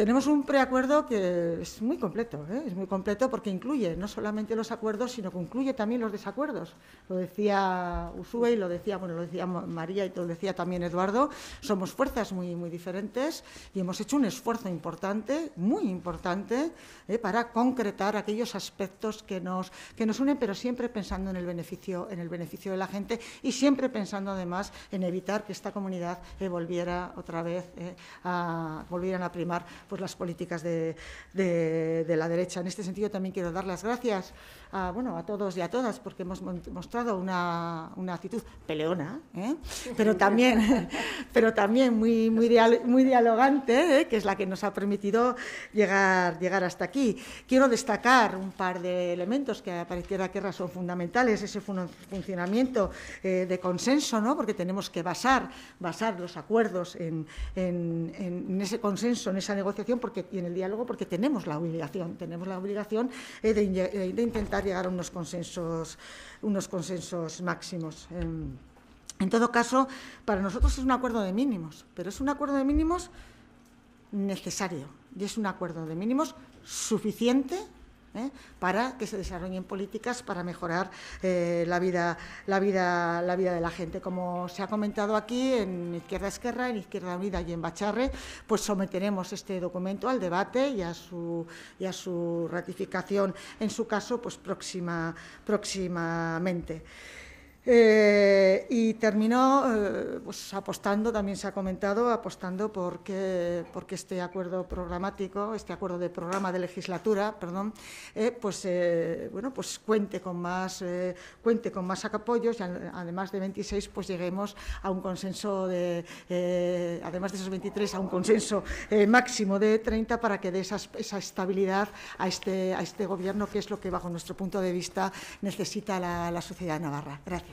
Tenemos un preacuerdo que es muy completo, ¿eh? es muy completo porque incluye no solamente los acuerdos, sino que incluye también los desacuerdos. Lo decía Usue y lo decía, bueno, lo María y lo decía también Eduardo. Somos fuerzas muy, muy diferentes y hemos hecho un esfuerzo importante, muy importante, ¿eh? para concretar aquellos aspectos que nos, que nos unen, pero siempre pensando en el beneficio, en el beneficio de la gente y siempre pensando además en evitar que esta comunidad eh, volviera otra vez a volvieran a primar pues, las políticas de, la derecha. En este sentido también quiero dar las gracias a, bueno, a todos y a todas porque hemos mostrado una, actitud peleona, ¿eh? pero, también, pero también muy, muy, muy dialogante, ¿eh? que es la que nos ha permitido llegar, llegar hasta aquí. Quiero destacar un par de elementos que pareciera que son fundamentales, ese funcionamiento eh, de consenso, porque tenemos que basar, basar los acuerdos en, en ese consenso, en esa negociación porque, y en el diálogo porque tenemos la obligación, tenemos la obligación eh, eh, de, intentar llegar a unos consensos, unos consensos máximos. Em, en todo caso, para nosotros es un acuerdo de mínimos, pero es un acuerdo de mínimos necesario y es un acuerdo de mínimos suficiente ¿eh? para que se desarrollen políticas para mejorar eh, la, vida, la, vida, la vida de la gente. Como se ha comentado aquí, en Izquierda Esquerra, en Izquierda Unida y en Bacharre, pues someteremos este documento al debate y a su, y su ratificación, en su caso, pues próxima, próximamente. Eh, y terminó eh, pues apostando, también se ha comentado, apostando porque, porque este acuerdo programático, este acuerdo de programa de legislatura, perdón, eh, pues, bueno, pues cuente con más, cuente con más apoyos y además de 26 pues lleguemos a un consenso de, además de esos 23, a un consenso máximo de 30 para que dé esa, esa estabilidad a este, a este gobierno que es lo que bajo nuestro punto de vista necesita la, la sociedad navarra. Gracias.